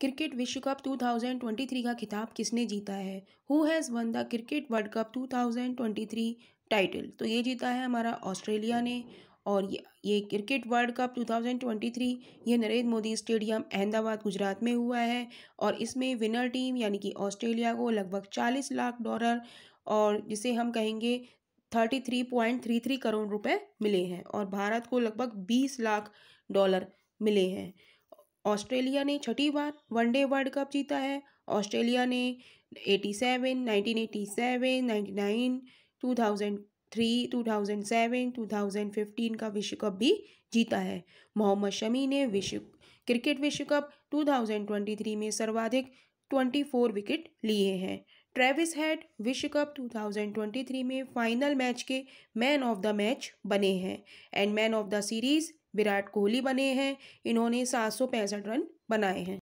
cricket विश्व cup 2023 का खिताब किसने जीता है who has won the cricket world cup 2023 title तो ये जीता है हमारा ऑस्ट्रेलिया ने और ये ये क्रिकेट वर्ल्ड कप 2023 ये नरेंद्र मोदी स्टेडियम अहमदाबाद गुजरात में हुआ है और इसमें विनर टीम यानी कि ऑस्ट्रेलिया को लगभग 40 लाख डॉलर और जिसे हम कहेंगे 33.33 करोड़ रुपए मिले हैं और भारत को लगभग 20 लाख डॉलर मिले हैं ऑस्ट्रेलिया ने छठी बार वनडे वर्ल्ड कप जीता है ऑस्ट्रेलिया ने 87, 1987, 99, 2003, 2007, 2015 का विश्व कप भी जीता है मोहम्मद शमी ने विश्व क्रिकेट विश्व कप 2023 में सर्वाधिक 24 विकेट लिए हैं ट्रेविस हेड विश्व कप 2023 में फाइनल मैच के मैन ऑफ द मैच बने हैं and man of the series Virat Kohli बने हैं इन्होंने सात सौ पैंसठ रन बनाए हैं